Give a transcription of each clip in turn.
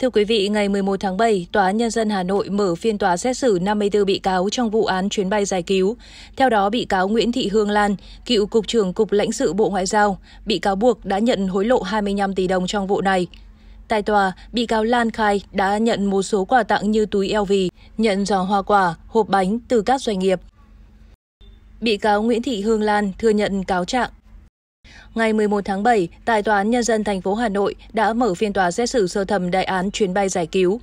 Thưa quý vị, ngày 11 tháng 7, Tòa án Nhân dân Hà Nội mở phiên tòa xét xử 54 bị cáo trong vụ án chuyến bay giải cứu. Theo đó, bị cáo Nguyễn Thị Hương Lan, cựu Cục trưởng Cục lãnh sự Bộ Ngoại giao, bị cáo buộc đã nhận hối lộ 25 tỷ đồng trong vụ này. Tại tòa, bị cáo Lan khai đã nhận một số quà tặng như túi LV, nhận giò hoa quả, hộp bánh từ các doanh nghiệp. Bị cáo Nguyễn Thị Hương Lan thừa nhận cáo trạng Ngày 11 tháng 7, tại Tòa án Nhân dân thành phố Hà Nội đã mở phiên tòa xét xử sơ thẩm đại án chuyến bay giải cứu.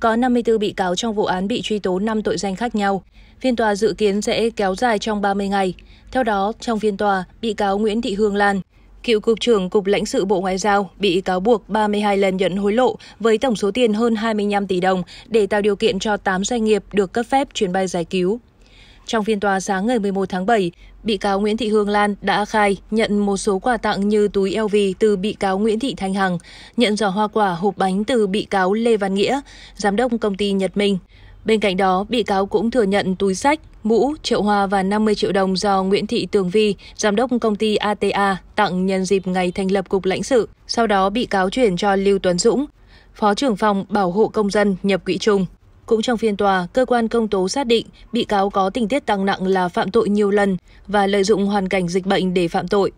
Có 54 bị cáo trong vụ án bị truy tố 5 tội danh khác nhau. Phiên tòa dự kiến sẽ kéo dài trong 30 ngày. Theo đó, trong phiên tòa, bị cáo Nguyễn Thị Hương Lan, cựu cục trưởng Cục lãnh sự Bộ Ngoại giao bị cáo buộc 32 lần nhận hối lộ với tổng số tiền hơn 25 tỷ đồng để tạo điều kiện cho 8 doanh nghiệp được cấp phép chuyến bay giải cứu. Trong phiên tòa sáng ngày 11 tháng 7, bị cáo Nguyễn Thị Hương Lan đã khai nhận một số quà tặng như túi LV từ bị cáo Nguyễn Thị Thanh Hằng, nhận giỏ hoa quả hộp bánh từ bị cáo Lê Văn Nghĩa, giám đốc công ty Nhật Minh. Bên cạnh đó, bị cáo cũng thừa nhận túi sách, mũ, triệu hoa và 50 triệu đồng do Nguyễn Thị Tường Vi, giám đốc công ty ATA, tặng nhân dịp ngày thành lập Cục lãnh sự. Sau đó, bị cáo chuyển cho Lưu Tuấn Dũng, Phó trưởng phòng Bảo hộ Công dân nhập quỹ chung. Cũng trong phiên tòa, cơ quan công tố xác định bị cáo có tình tiết tăng nặng là phạm tội nhiều lần và lợi dụng hoàn cảnh dịch bệnh để phạm tội.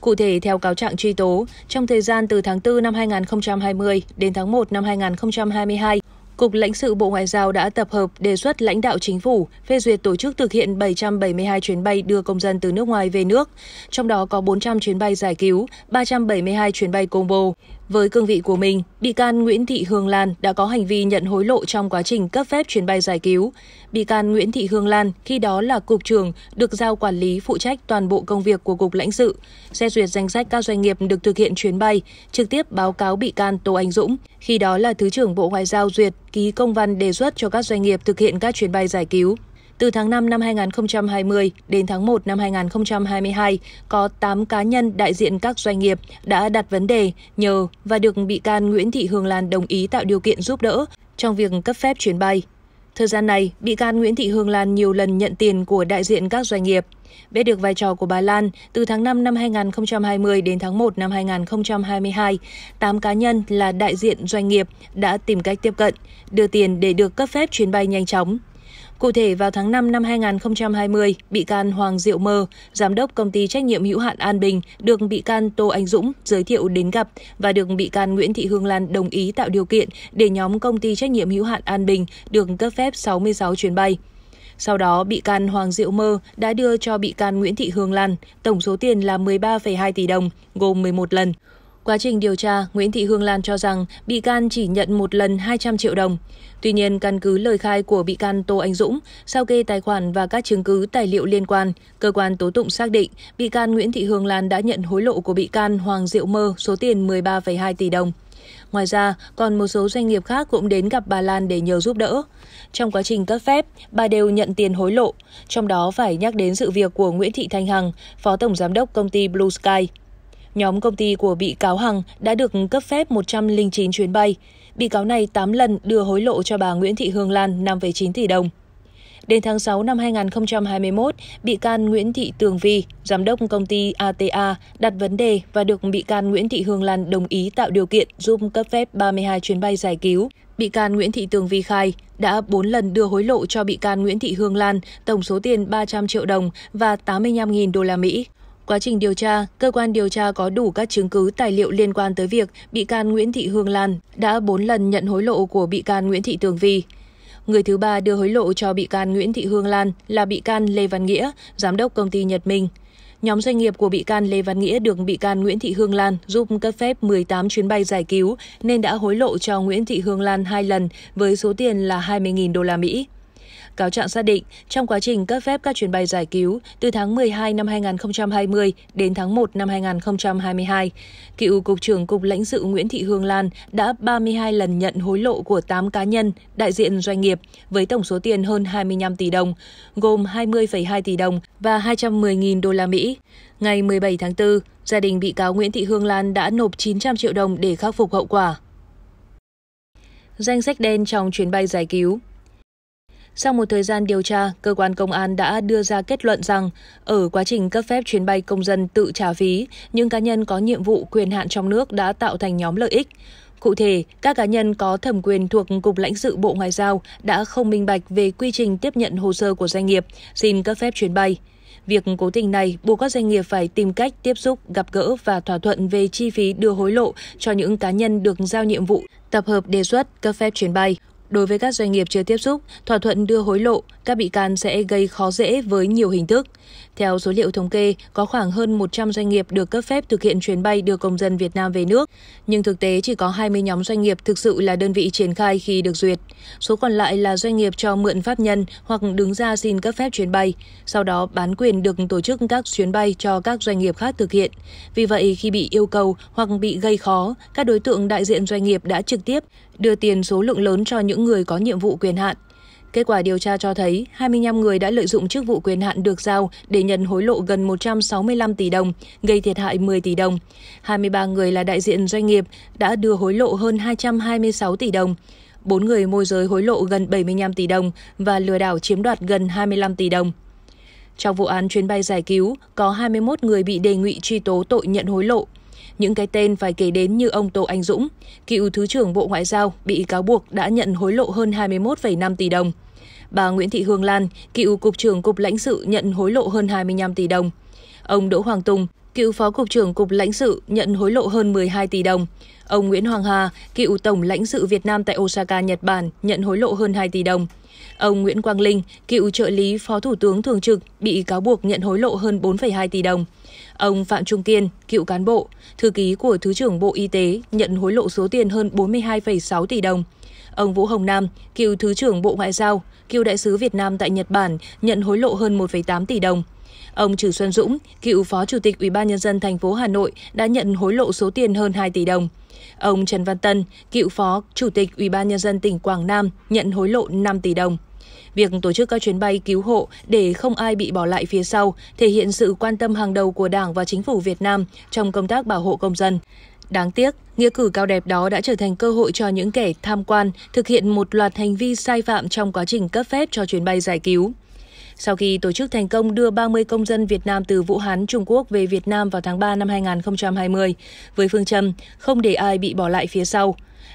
Cụ thể, theo cáo trạng truy tố, trong thời gian từ tháng 4 năm 2020 đến tháng 1 năm 2022, Cục lãnh sự Bộ Ngoại giao đã tập hợp đề xuất lãnh đạo chính phủ phê duyệt tổ chức thực hiện 772 chuyến bay đưa công dân từ nước ngoài về nước, trong đó có 400 chuyến bay giải cứu, 372 chuyến bay combo, với cương vị của mình, bị can Nguyễn Thị Hương Lan đã có hành vi nhận hối lộ trong quá trình cấp phép chuyến bay giải cứu. Bị can Nguyễn Thị Hương Lan khi đó là cục trưởng được giao quản lý phụ trách toàn bộ công việc của cục lãnh sự, xét duyệt danh sách các doanh nghiệp được thực hiện chuyến bay, trực tiếp báo cáo bị can Tô Anh Dũng, khi đó là thứ trưởng Bộ Ngoại giao duyệt ký công văn đề xuất cho các doanh nghiệp thực hiện các chuyến bay giải cứu. Từ tháng 5 năm 2020 đến tháng 1 năm 2022, có 8 cá nhân đại diện các doanh nghiệp đã đặt vấn đề, nhờ và được bị can Nguyễn Thị Hương Lan đồng ý tạo điều kiện giúp đỡ trong việc cấp phép chuyến bay. Thời gian này, bị can Nguyễn Thị Hương Lan nhiều lần nhận tiền của đại diện các doanh nghiệp. Biết được vai trò của bà Lan, từ tháng 5 năm 2020 đến tháng 1 năm 2022, 8 cá nhân là đại diện doanh nghiệp đã tìm cách tiếp cận, đưa tiền để được cấp phép chuyến bay nhanh chóng. Cụ thể, vào tháng 5 năm 2020, bị can Hoàng Diệu Mơ, giám đốc công ty trách nhiệm hữu hạn An Bình, được bị can Tô Anh Dũng giới thiệu đến gặp và được bị can Nguyễn Thị Hương Lan đồng ý tạo điều kiện để nhóm công ty trách nhiệm hữu hạn An Bình được cấp phép 66 chuyến bay. Sau đó, bị can Hoàng Diệu Mơ đã đưa cho bị can Nguyễn Thị Hương Lan tổng số tiền là 13,2 tỷ đồng, gồm 11 lần. Quá trình điều tra, Nguyễn Thị Hương Lan cho rằng bị can chỉ nhận một lần 200 triệu đồng. Tuy nhiên, căn cứ lời khai của bị can Tô Anh Dũng, sao kê tài khoản và các chứng cứ tài liệu liên quan, cơ quan tố tụng xác định bị can Nguyễn Thị Hương Lan đã nhận hối lộ của bị can Hoàng Diệu Mơ số tiền 13,2 tỷ đồng. Ngoài ra, còn một số doanh nghiệp khác cũng đến gặp bà Lan để nhờ giúp đỡ. Trong quá trình cấp phép, bà đều nhận tiền hối lộ, trong đó phải nhắc đến sự việc của Nguyễn Thị Thanh Hằng, Phó Tổng Giám đốc công ty Blue Sky. Nhóm công ty của bị cáo Hằng đã được cấp phép 109 chuyến bay. Bị cáo này 8 lần đưa hối lộ cho bà Nguyễn Thị Hương Lan 5,9 tỷ đồng. Đến tháng 6 năm 2021, bị can Nguyễn Thị Tường Vi, giám đốc công ty ATA, đặt vấn đề và được bị can Nguyễn Thị Hương Lan đồng ý tạo điều kiện giúp cấp phép 32 chuyến bay giải cứu. Bị can Nguyễn Thị Tường Vi khai đã 4 lần đưa hối lộ cho bị can Nguyễn Thị Hương Lan tổng số tiền 300 triệu đồng và 85.000 đô la Mỹ. Quá trình điều tra, cơ quan điều tra có đủ các chứng cứ tài liệu liên quan tới việc bị can Nguyễn Thị Hương Lan đã 4 lần nhận hối lộ của bị can Nguyễn Thị Tường Vi. Người thứ ba đưa hối lộ cho bị can Nguyễn Thị Hương Lan là bị can Lê Văn Nghĩa, giám đốc công ty Nhật Minh. Nhóm doanh nghiệp của bị can Lê Văn Nghĩa được bị can Nguyễn Thị Hương Lan giúp cấp phép 18 chuyến bay giải cứu nên đã hối lộ cho Nguyễn Thị Hương Lan hai lần với số tiền là 20.000 đô la Mỹ. Cáo trạng xác định, trong quá trình cấp phép các chuyến bay giải cứu từ tháng 12 năm 2020 đến tháng 1 năm 2022, cựu Cục trưởng Cục lãnh sự Nguyễn Thị Hương Lan đã 32 lần nhận hối lộ của 8 cá nhân, đại diện doanh nghiệp với tổng số tiền hơn 25 tỷ đồng, gồm 20,2 tỷ đồng và 210.000 đô la Mỹ. Ngày 17 tháng 4, gia đình bị cáo Nguyễn Thị Hương Lan đã nộp 900 triệu đồng để khắc phục hậu quả danh sách đen trong chuyến bay giải cứu. Sau một thời gian điều tra, cơ quan công an đã đưa ra kết luận rằng ở quá trình cấp phép chuyến bay công dân tự trả phí, những cá nhân có nhiệm vụ quyền hạn trong nước đã tạo thành nhóm lợi ích. Cụ thể, các cá nhân có thẩm quyền thuộc Cục lãnh sự Bộ Ngoại giao đã không minh bạch về quy trình tiếp nhận hồ sơ của doanh nghiệp xin cấp phép chuyến bay. Việc cố tình này buộc các doanh nghiệp phải tìm cách tiếp xúc, gặp gỡ và thỏa thuận về chi phí đưa hối lộ cho những cá nhân được giao nhiệm vụ tập hợp đề xuất cấp phép chuyến bay. Đối với các doanh nghiệp chưa tiếp xúc, thỏa thuận đưa hối lộ, các bị can sẽ gây khó dễ với nhiều hình thức. Theo số liệu thống kê, có khoảng hơn 100 doanh nghiệp được cấp phép thực hiện chuyến bay đưa công dân Việt Nam về nước, nhưng thực tế chỉ có 20 nhóm doanh nghiệp thực sự là đơn vị triển khai khi được duyệt. Số còn lại là doanh nghiệp cho mượn pháp nhân hoặc đứng ra xin cấp phép chuyến bay, sau đó bán quyền được tổ chức các chuyến bay cho các doanh nghiệp khác thực hiện. Vì vậy, khi bị yêu cầu hoặc bị gây khó, các đối tượng đại diện doanh nghiệp đã trực tiếp đưa tiền số lượng lớn cho những người có nhiệm vụ quyền hạn. Kết quả điều tra cho thấy 25 người đã lợi dụng chức vụ quyền hạn được giao để nhận hối lộ gần 165 tỷ đồng, gây thiệt hại 10 tỷ đồng. 23 người là đại diện doanh nghiệp đã đưa hối lộ hơn 226 tỷ đồng. 4 người môi giới hối lộ gần 75 tỷ đồng và lừa đảo chiếm đoạt gần 25 tỷ đồng. Trong vụ án chuyến bay giải cứu, có 21 người bị đề nghị truy tố tội nhận hối lộ, những cái tên phải kể đến như ông Tô Anh Dũng, cựu Thứ trưởng Bộ Ngoại giao bị cáo buộc đã nhận hối lộ hơn 21,5 tỷ đồng. Bà Nguyễn Thị Hương Lan, cựu Cục trưởng Cục lãnh sự nhận hối lộ hơn 25 tỷ đồng. Ông Đỗ Hoàng Tùng, cựu Phó Cục trưởng Cục Lãnh sự nhận hối lộ hơn 12 tỷ đồng. Ông Nguyễn Hoàng Hà, cựu Tổng lãnh sự Việt Nam tại Osaka, Nhật Bản, nhận hối lộ hơn 2 tỷ đồng. Ông Nguyễn Quang Linh, cựu trợ lý Phó Thủ tướng Thường trực, bị cáo buộc nhận hối lộ hơn 4,2 tỷ đồng. Ông Phạm Trung Kiên, cựu cán bộ, thư ký của Thứ trưởng Bộ Y tế, nhận hối lộ số tiền hơn 42,6 tỷ đồng. Ông Vũ Hồng Nam, cựu Thứ trưởng Bộ Ngoại giao, cựu Đại sứ Việt Nam tại Nhật Bản, nhận hối lộ hơn 1,8 tỷ đồng. Ông Trừ Xuân Dũng, cựu Phó Chủ tịch Ủy ban nhân dân thành phố Hà Nội đã nhận hối lộ số tiền hơn 2 tỷ đồng. Ông Trần Văn Tân, cựu Phó Chủ tịch Ủy ban nhân dân tỉnh Quảng Nam nhận hối lộ 5 tỷ đồng. Việc tổ chức các chuyến bay cứu hộ để không ai bị bỏ lại phía sau thể hiện sự quan tâm hàng đầu của Đảng và chính phủ Việt Nam trong công tác bảo hộ công dân. Đáng tiếc, nghĩa cử cao đẹp đó đã trở thành cơ hội cho những kẻ tham quan thực hiện một loạt hành vi sai phạm trong quá trình cấp phép cho chuyến bay giải cứu. Sau khi tổ chức thành công đưa 30 công dân Việt Nam từ Vũ Hán, Trung Quốc về Việt Nam vào tháng 3 năm 2020, với phương châm không để ai bị bỏ lại phía sau.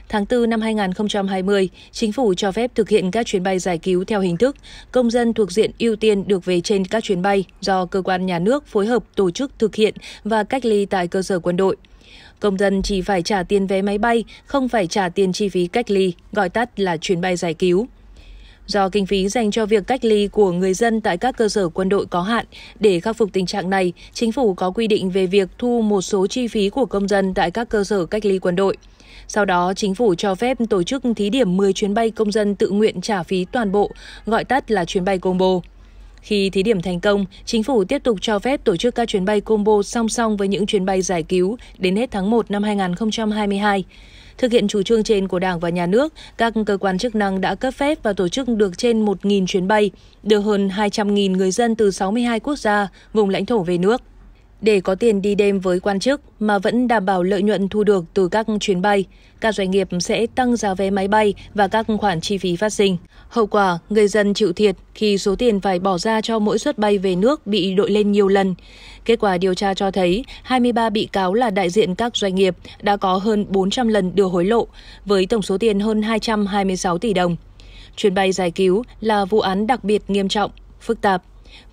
Tháng 4 năm 2020, chính phủ cho phép thực hiện các chuyến bay giải cứu theo hình thức công dân thuộc diện ưu tiên được về trên các chuyến bay do cơ quan nhà nước phối hợp tổ chức thực hiện và cách ly tại cơ sở quân đội. Công dân chỉ phải trả tiền vé máy bay, không phải trả tiền chi phí cách ly, gọi tắt là chuyến bay giải cứu. Do kinh phí dành cho việc cách ly của người dân tại các cơ sở quân đội có hạn, để khắc phục tình trạng này, chính phủ có quy định về việc thu một số chi phí của công dân tại các cơ sở cách ly quân đội. Sau đó, chính phủ cho phép tổ chức thí điểm 10 chuyến bay công dân tự nguyện trả phí toàn bộ, gọi tắt là chuyến bay combo. Khi thí điểm thành công, chính phủ tiếp tục cho phép tổ chức các chuyến bay combo song song với những chuyến bay giải cứu đến hết tháng 1 năm 2022. Thực hiện chủ trương trên của Đảng và Nhà nước, các cơ quan chức năng đã cấp phép và tổ chức được trên 1.000 chuyến bay, đưa hơn 200.000 người dân từ 62 quốc gia, vùng lãnh thổ về nước để có tiền đi đêm với quan chức mà vẫn đảm bảo lợi nhuận thu được từ các chuyến bay. Các doanh nghiệp sẽ tăng giá vé máy bay và các khoản chi phí phát sinh. Hậu quả, người dân chịu thiệt khi số tiền phải bỏ ra cho mỗi suất bay về nước bị đội lên nhiều lần. Kết quả điều tra cho thấy 23 bị cáo là đại diện các doanh nghiệp đã có hơn 400 lần đưa hối lộ với tổng số tiền hơn 226 tỷ đồng. Chuyến bay giải cứu là vụ án đặc biệt nghiêm trọng, phức tạp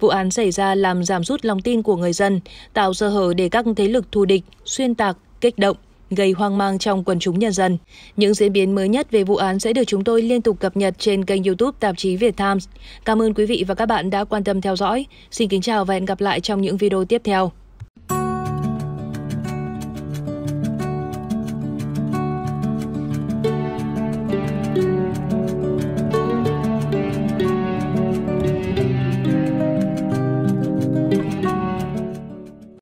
Vụ án xảy ra làm giảm rút lòng tin của người dân, tạo sơ hở để các thế lực thù địch, xuyên tạc, kích động, gây hoang mang trong quần chúng nhân dân. Những diễn biến mới nhất về vụ án sẽ được chúng tôi liên tục cập nhật trên kênh YouTube tạp chí Việt Times. Cảm ơn quý vị và các bạn đã quan tâm theo dõi. Xin kính chào và hẹn gặp lại trong những video tiếp theo.